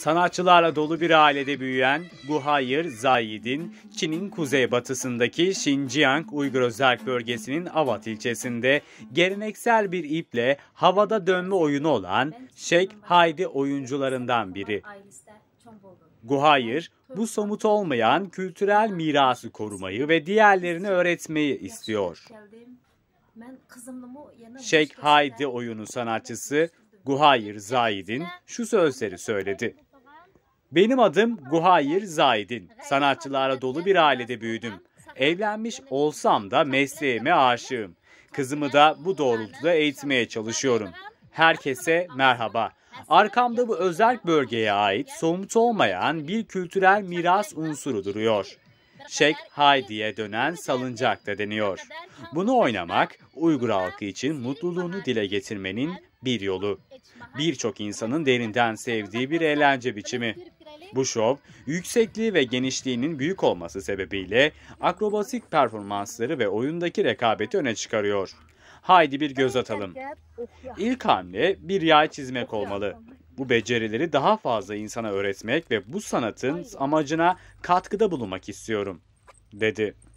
Sanatçılarla dolu bir ailede büyüyen Guhayr Zayid'in Çin'in kuzeybatısındaki Xinjiang Uygur Özerk Bölgesi'nin Avat ilçesinde geleneksel bir iple havada dönme oyunu olan Şek Haydi oyuncularından biri. Guhayr bu somut olmayan kültürel mirası korumayı ve diğerlerini öğretmeyi istiyor. Şek Haydi oyunu sanatçısı Guhayr Zaid'in şu sözleri söyledi. Benim adım Guhayir Zaidin. Sanatçılara dolu bir ailede büyüdüm. Evlenmiş olsam da mesleğime aşığım. Kızımı da bu doğrultuda eğitmeye çalışıyorum. Herkese merhaba. Arkamda bu özel bölgeye ait somut olmayan bir kültürel miras unsuru duruyor. Şek Haydi'ye dönen salıncak da deniyor. Bunu oynamak Uygur halkı için mutluluğunu dile getirmenin bir yolu. Birçok insanın derinden sevdiği bir eğlence biçimi. Bu şov, yüksekliği ve genişliğinin büyük olması sebebiyle akrobatik performansları ve oyundaki rekabeti öne çıkarıyor. Haydi bir göz atalım. İlk hamle bir yay çizmek olmalı. Bu becerileri daha fazla insana öğretmek ve bu sanatın amacına katkıda bulunmak istiyorum, dedi.